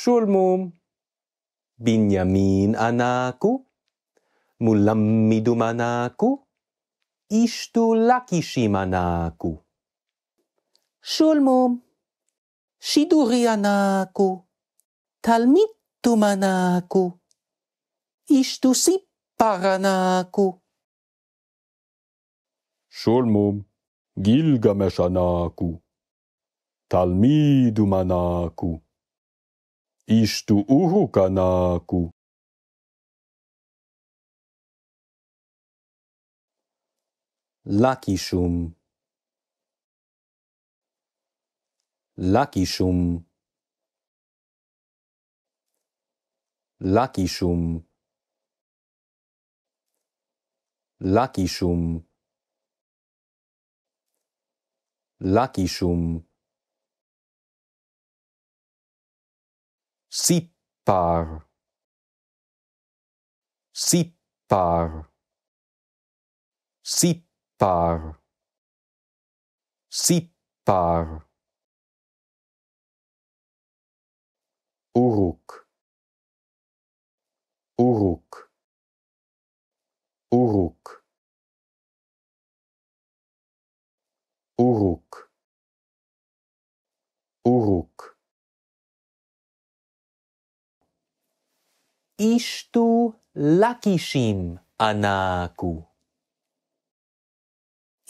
Schulmum. Binyamin anaku, Mulammidum anaku, Ishtulakishim anaku. Schulmum. Shiduri anaku, Talmittum anaku, Ishtusippar anaku. Schulmum. Gilgamesh anaku, Talmidum anaku. istu uhu kanaku. Lakishum Lakishum Lakishum Lakishum Lakishum, Lakishum. si par si par uruk uruk Ishtu lakishim anaku.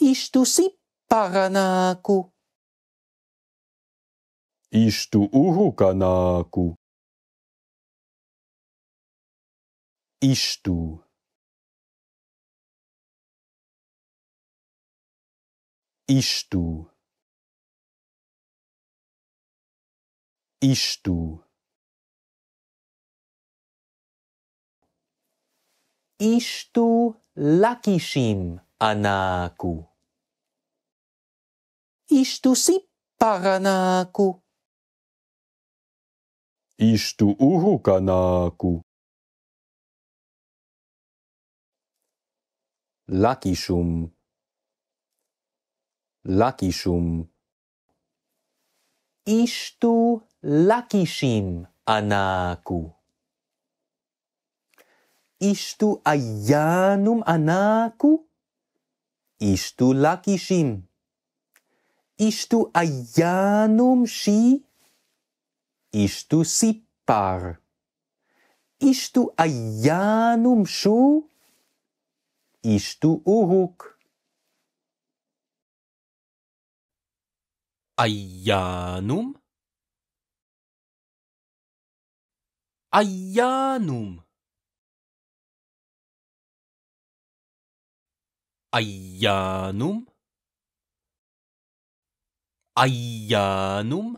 Ishtu sipparanaku. Ishtu uhukanaku. Ishtu. Ishtu. Ištu. Ishtu lakishim anaku. Ishtu sipparanaku. Ishtu uhukanaku. Lakishum. Lakishum. Ishtu lakishim anaku. istu ayanum anaku, istu lakishim, istu ayanum si, istu sippar, istu ayanum shu, istu uruk. Ayanum Ayanum Aianum Aianum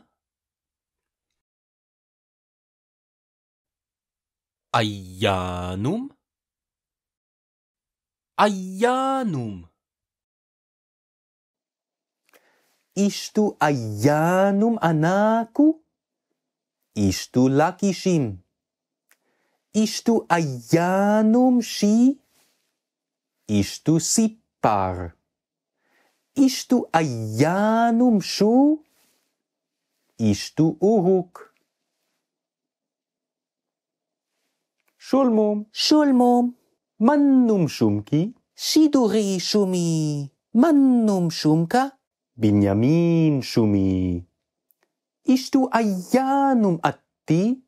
Aianum Aianum Isto Aianum anaku Isto lakishim Isto Aianum shi Isto sip par. Istu ajanum shu, istu uhuk. Shulmum. Shulmum. Mannum shumki. Siduri shumi. Mannum shumka. Binyamin shumi. Istu ajanum atti.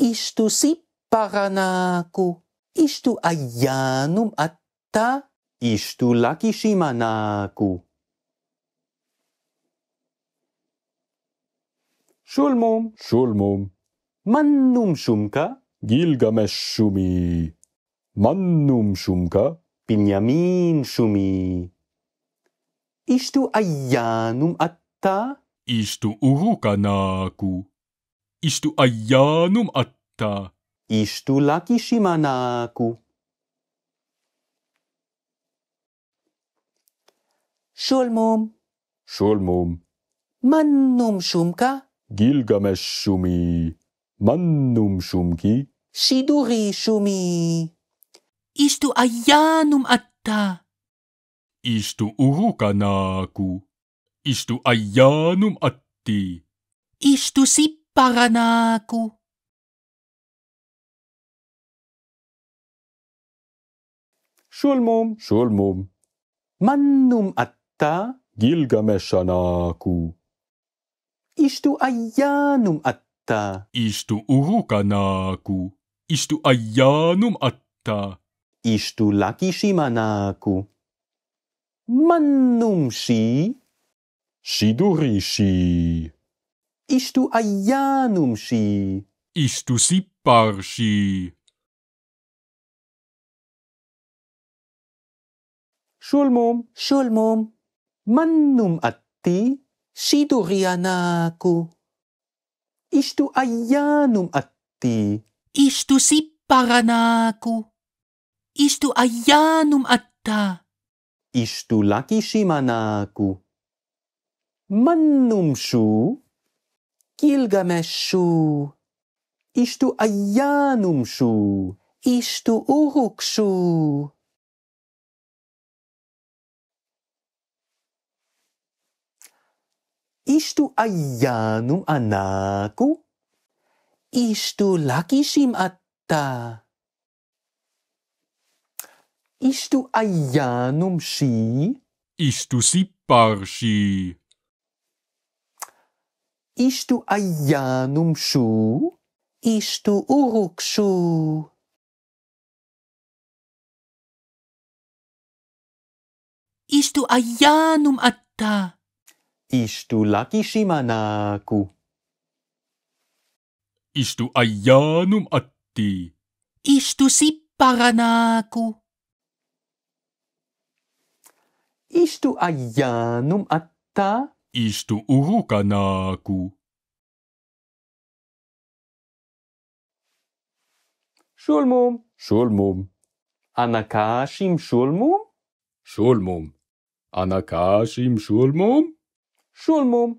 Istu siparanaku. Istu ayanum atta. Istu lakishima naku. Shulmum. Shulmum. Mannum shumka. Gilgamesh shumi. Mannum shumka. Binyamin shumi. Istu ayanum atta. Istu urukanaku. Istu ayanum atta. Istu lakishimanaku. Шульмум. Шульмум. Маннум шумка. Гильгамеш шуми. Маннум шумки. Шидури шуми. Исту аянум атта. Исту уруканаку. Исту аянум атти. Исту сиппаранаку. Шульмум. Шульмум. Mannum at אתה גילגמש ענקו. אישתו איינום אתה. אישתו אורוקנקו. אישתו איינום אתה. אישתו לקישימנקו. מנומשי. שידורישי. אישתו איינומשי. אישתו סיפרשי. שולמום. שולמום mannum atti sidurianaku. Istu ajanum atti. Istu sipparanaku. Istu ajanum atta. Istu lakishimanaku. Mannum shu. kilgamessu, Istu ajanum shu. Istu urukshu. Istu ayanum anaku? Istu lakishim atta? Istu ayanum shi? Istu siparshi? Istu ayanum shu? Istu urukshu? Istu ayanum atta? Istu laki shimanaku. Istu ajanum atti. Istu sipparanaku. Istu ajanum atta. Istu urukanaku. Shulmum. Shulmum. Anakashim Shulmum. Shulmum. Anakashim shulmum? شو المهم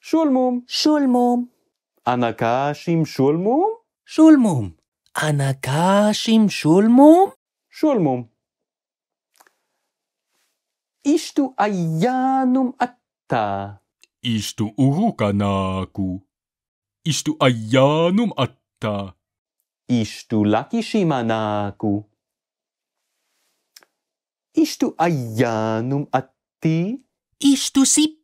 شو المهم شو المهم أنا كاشم شو المهم شو المهم أنا كاشم شو المهم شو المهم Isto ayanum atta. Isto urukanaku. Isto ayanum ayanum atti. isto se